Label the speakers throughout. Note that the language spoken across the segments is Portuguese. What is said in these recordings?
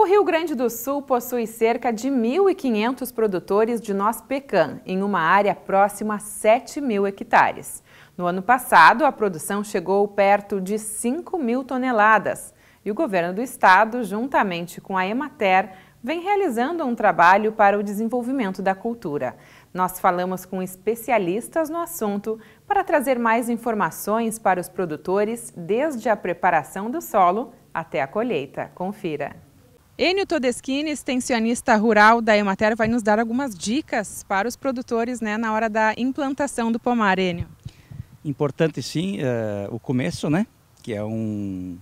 Speaker 1: O Rio Grande do Sul possui cerca de 1.500 produtores de noz pecan, em uma área próxima a 7 mil hectares. No ano passado, a produção chegou perto de 5 mil toneladas. E o governo do estado, juntamente com a Emater, vem realizando um trabalho para o desenvolvimento da cultura. Nós falamos com especialistas no assunto para trazer mais informações para os produtores, desde a preparação do solo até a colheita. Confira. Enio Todeschini, extensionista rural da Emater, vai nos dar algumas dicas para os produtores né, na hora da implantação do pomar, Enio.
Speaker 2: Importante sim é, o começo, né? Que é um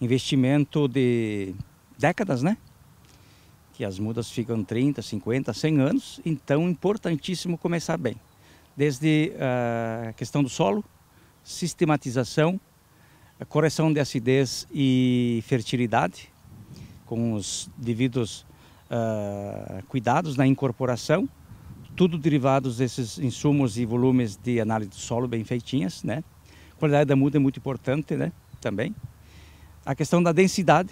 Speaker 2: investimento de décadas, né? Que as mudas ficam 30, 50, 100 anos, então importantíssimo começar bem. Desde a é, questão do solo, sistematização, correção de acidez e fertilidade, com os devidos uh, cuidados na incorporação, tudo derivados desses insumos e volumes de análise de solo bem feitinhas, né? A qualidade da muda é muito importante, né? Também. A questão da densidade,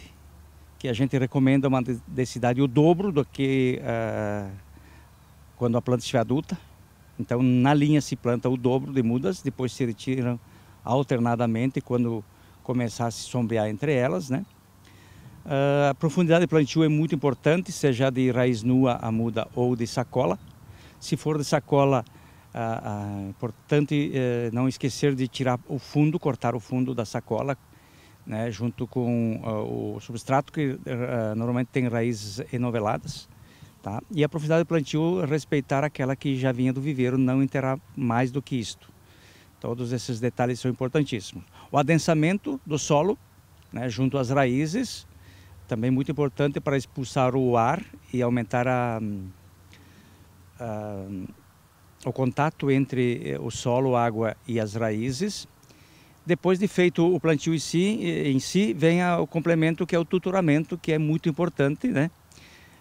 Speaker 2: que a gente recomenda uma densidade o dobro do que uh, quando a planta estiver adulta. Então, na linha se planta o dobro de mudas, depois se retiram alternadamente quando começar a se sombrear entre elas, né? Ah, a profundidade de plantio é muito importante, seja de raiz nua, a muda ou de sacola. Se for de sacola, ah, ah, é importante eh, não esquecer de tirar o fundo, cortar o fundo da sacola, né, junto com o substrato que eh, normalmente tem raízes enoveladas. Tá? E a profundidade de plantio respeitar aquela que já vinha do viveiro, não enterrar mais do que isto. Todos esses detalhes são importantíssimos. O adensamento do solo, né, junto às raízes, também muito importante para expulsar o ar e aumentar a, a, o contato entre eh, o solo, a água e as raízes. Depois de feito o plantio em si, eh, em si vem o complemento que é o tutoramento, que é muito importante, né?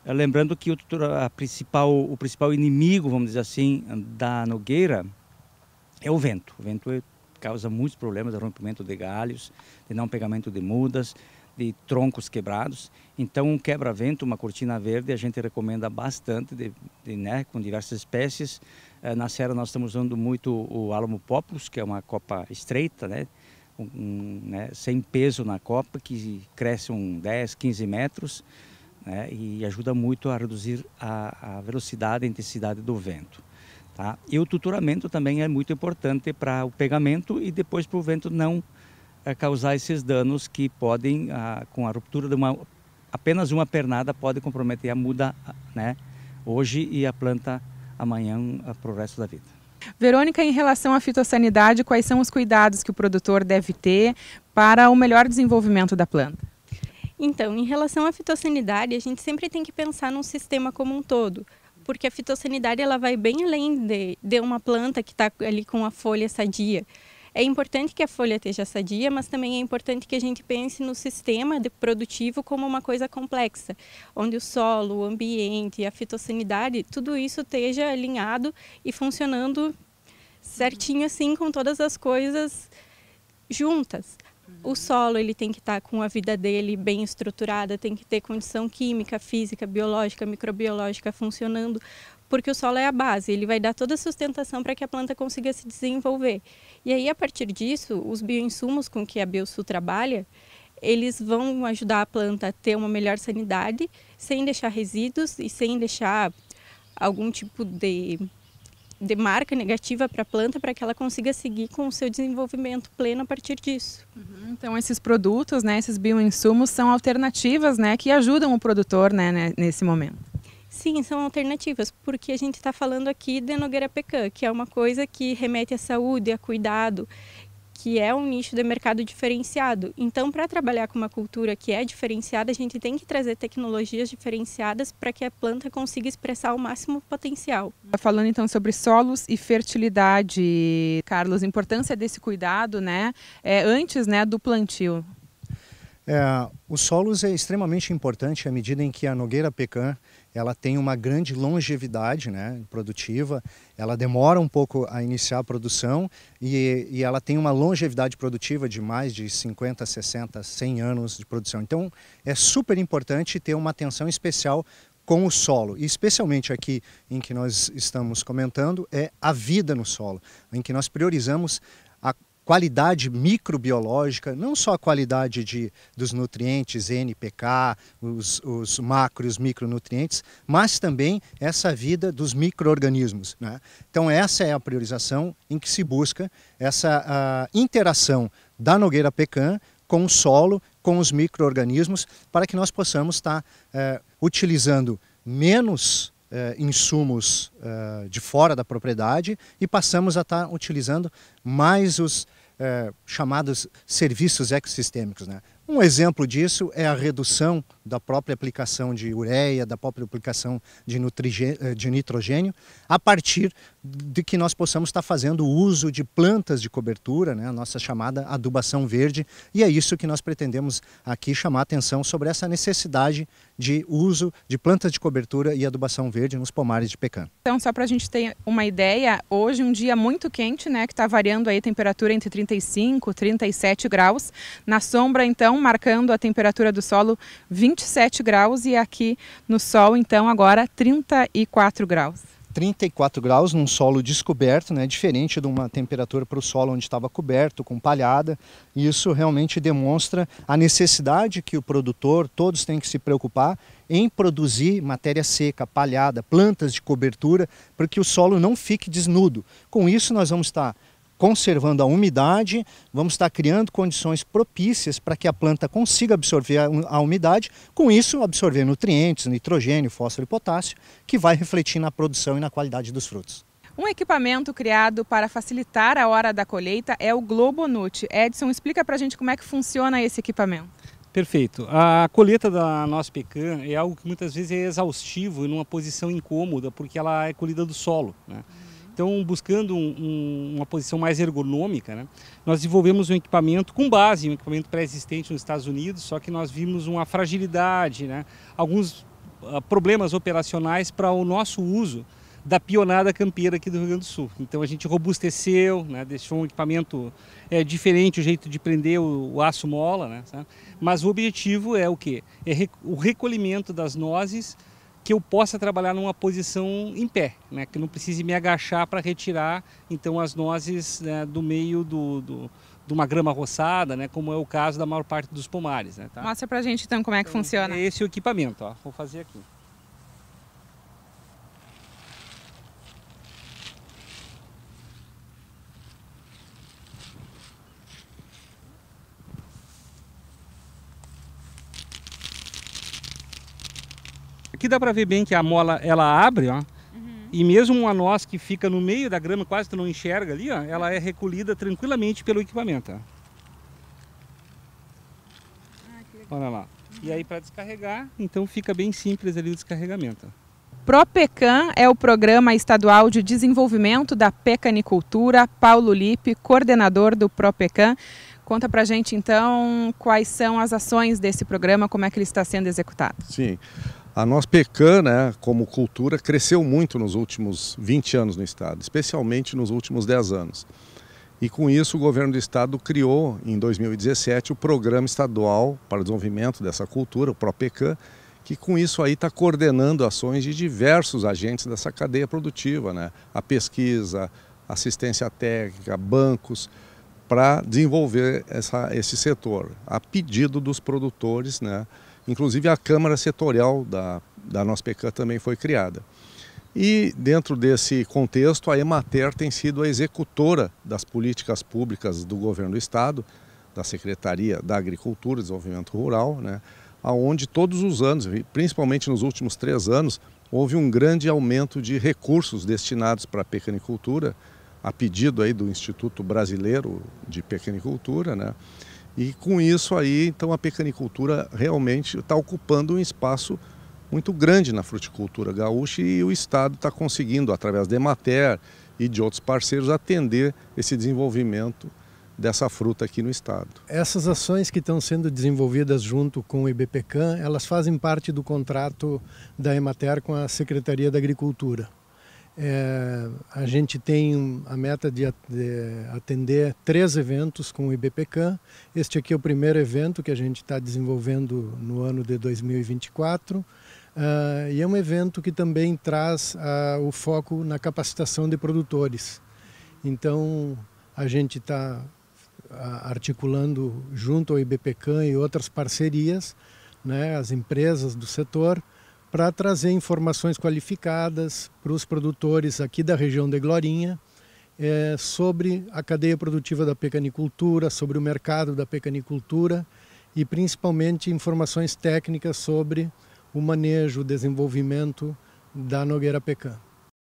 Speaker 2: Eh, lembrando que o, a principal, o principal inimigo, vamos dizer assim, da nogueira é o vento. O vento causa muitos problemas de rompimento de galhos, de não pegamento de mudas, de troncos quebrados. Então, um quebra-vento, uma cortina verde, a gente recomenda bastante, de, de, né, com diversas espécies. Eh, na serra nós estamos usando muito o álamo populus, que é uma copa estreita, né, um, né, sem peso na copa, que cresce um 10, 15 metros. Né, e ajuda muito a reduzir a, a velocidade e a intensidade do vento. Tá? E o tutoramento também é muito importante para o pegamento e depois para o vento não causar esses danos que podem, ah, com a ruptura de uma, apenas uma pernada, pode comprometer a muda né, hoje e a planta amanhã
Speaker 1: ah, para o resto da vida. Verônica, em relação à fitossanidade, quais são os cuidados que o produtor deve ter para o melhor desenvolvimento da planta?
Speaker 3: Então, em relação à fitossanidade, a gente sempre tem que pensar num sistema como um todo, porque a fitossanidade ela vai bem além de, de uma planta que está ali com a folha sadia é importante que a folha esteja sadia, mas também é importante que a gente pense no sistema produtivo como uma coisa complexa, onde o solo, o ambiente, a fitossanidade, tudo isso esteja alinhado e funcionando certinho assim com todas as coisas juntas. O solo ele tem que estar tá com a vida dele bem estruturada, tem que ter condição química, física, biológica, microbiológica funcionando, porque o solo é a base, ele vai dar toda a sustentação para que a planta consiga se desenvolver. E aí a partir disso, os bioinsumos com que a Biosul trabalha, eles vão ajudar a planta a ter uma melhor sanidade, sem deixar resíduos e sem deixar algum tipo de de marca negativa para a planta para que ela consiga seguir com o seu desenvolvimento pleno
Speaker 1: a partir disso. Uhum, então esses produtos, né, esses bioinsumos são alternativas, né, que ajudam o produtor, né, né nesse momento.
Speaker 3: Sim, são alternativas, porque a gente está falando aqui de nogueira Pecan, que é uma coisa que remete à saúde, a cuidado, que é um nicho de mercado diferenciado. Então, para trabalhar com uma cultura que é diferenciada, a gente tem que trazer tecnologias diferenciadas para que a planta consiga expressar o máximo potencial.
Speaker 1: Tá falando então sobre solos e fertilidade, Carlos, a importância desse cuidado, né, é antes, né, do plantio.
Speaker 4: É, os solos é extremamente importante à medida em que a nogueira pecan ela tem uma grande longevidade né, produtiva, ela demora um pouco a iniciar a produção e, e ela tem uma longevidade produtiva de mais de 50, 60, 100 anos de produção. Então é super importante ter uma atenção especial com o solo, e especialmente aqui em que nós estamos comentando, é a vida no solo, em que nós priorizamos qualidade microbiológica, não só a qualidade de, dos nutrientes NPK, os, os macro e os micronutrientes, mas também essa vida dos micro-organismos. Né? Então essa é a priorização em que se busca essa interação da nogueira pecan com o solo, com os micro-organismos, para que nós possamos estar tá, é, utilizando menos é, insumos é, de fora da propriedade e passamos a estar tá utilizando mais os é, chamados serviços ecossistêmicos. Né? Um exemplo disso é a redução da própria aplicação de ureia, da própria aplicação de, eh, de nitrogênio, a partir de que nós possamos estar fazendo uso de plantas de cobertura, né, a nossa chamada adubação verde, e é isso que nós pretendemos aqui chamar atenção sobre essa necessidade de uso de plantas de cobertura e adubação verde nos pomares de pecan.
Speaker 1: Então, só para a gente ter uma ideia, hoje um dia muito quente, né, que está variando aí a temperatura entre 35 e 37 graus, na sombra então marcando a temperatura do solo 27 graus e aqui no sol, então, agora 34 graus.
Speaker 4: 34 graus num solo descoberto, né, diferente de uma temperatura para o solo onde estava coberto, com palhada. isso realmente demonstra a necessidade que o produtor, todos têm que se preocupar em produzir matéria seca, palhada, plantas de cobertura, para que o solo não fique desnudo. Com isso, nós vamos estar conservando a umidade, vamos estar criando condições propícias para que a planta consiga absorver a umidade, com isso absorver nutrientes, nitrogênio, fósforo e potássio, que vai refletir na produção e na qualidade dos
Speaker 1: frutos. Um equipamento criado para facilitar a hora da colheita é o Globonut. Edson, explica para a gente como é que funciona esse equipamento.
Speaker 5: Perfeito. A colheita da nossa pecan é algo que muitas vezes é exaustivo e numa posição incômoda, porque ela é colhida do solo. Né? Então, buscando um, uma posição mais ergonômica, né, nós desenvolvemos um equipamento com base em um equipamento pré-existente nos Estados Unidos, só que nós vimos uma fragilidade, né, alguns uh, problemas operacionais para o nosso uso da pionada campeira aqui do Rio Grande do Sul. Então a gente robusteceu, né, deixou um equipamento é, diferente, o jeito de prender o, o aço mola, né, mas o objetivo é o quê? É rec o recolhimento das nozes que eu possa trabalhar numa posição em pé, né, que não precise me agachar para retirar então as nozes né, do meio do, do, de uma grama roçada, né, como é o caso da maior parte dos pomares. Né, tá? Mostra
Speaker 1: para a gente então como é que então, funciona. É esse o
Speaker 5: equipamento, ó, vou fazer aqui. Aqui dá para ver bem que a mola ela abre, ó. Uhum. E mesmo uma noz que fica no meio da grama, quase tu não enxerga ali, ó, ela é recolhida tranquilamente pelo equipamento. Ó. Ah, Olha lá. Uhum. E aí para descarregar, então fica bem simples ali o descarregamento.
Speaker 1: ProPecan é o Programa Estadual de Desenvolvimento da Pecanicultura. Paulo Lipe, coordenador do ProPecan. Conta para gente então quais são as ações desse programa, como é que ele está sendo executado.
Speaker 6: Sim, a nossa pecan, né, como cultura, cresceu muito nos últimos 20 anos no Estado, especialmente nos últimos 10 anos. E com isso, o governo do Estado criou, em 2017, o Programa Estadual para o Desenvolvimento dessa Cultura, o PROPECAN, que com isso aí está coordenando ações de diversos agentes dessa cadeia produtiva, né? a pesquisa, assistência técnica, bancos, para desenvolver essa, esse setor, a pedido dos produtores, né? Inclusive a Câmara Setorial da, da NOSPECAM também foi criada. E dentro desse contexto, a Emater tem sido a executora das políticas públicas do governo do Estado, da Secretaria da Agricultura e Desenvolvimento Rural, né, aonde todos os anos, principalmente nos últimos três anos, houve um grande aumento de recursos destinados para a pecanicultura, a pedido aí do Instituto Brasileiro de Pecanicultura, né, e com isso aí, então a pecanicultura realmente está ocupando um espaço muito grande na fruticultura gaúcha e o Estado está conseguindo, através da Emater e de outros parceiros, atender esse desenvolvimento dessa fruta aqui no estado. Essas ações que estão sendo desenvolvidas junto com o IBPCAN, elas fazem parte do contrato da Emater com a Secretaria da Agricultura. É, a gente tem a meta de atender três eventos com o IBPCAM. Este aqui é o primeiro evento que a gente está desenvolvendo no ano de 2024. Uh, ah, e é um evento que também traz uh, o foco na capacitação de produtores. Então, a gente está uh, ah, articulando junto ao IBPCAM e outras parcerias, né, as empresas do setor, para trazer informações qualificadas para os produtores aqui da região de Glorinha é, sobre a cadeia produtiva da pecanicultura, sobre o mercado da pecanicultura e principalmente informações técnicas sobre o manejo, o desenvolvimento da Nogueira Pecan.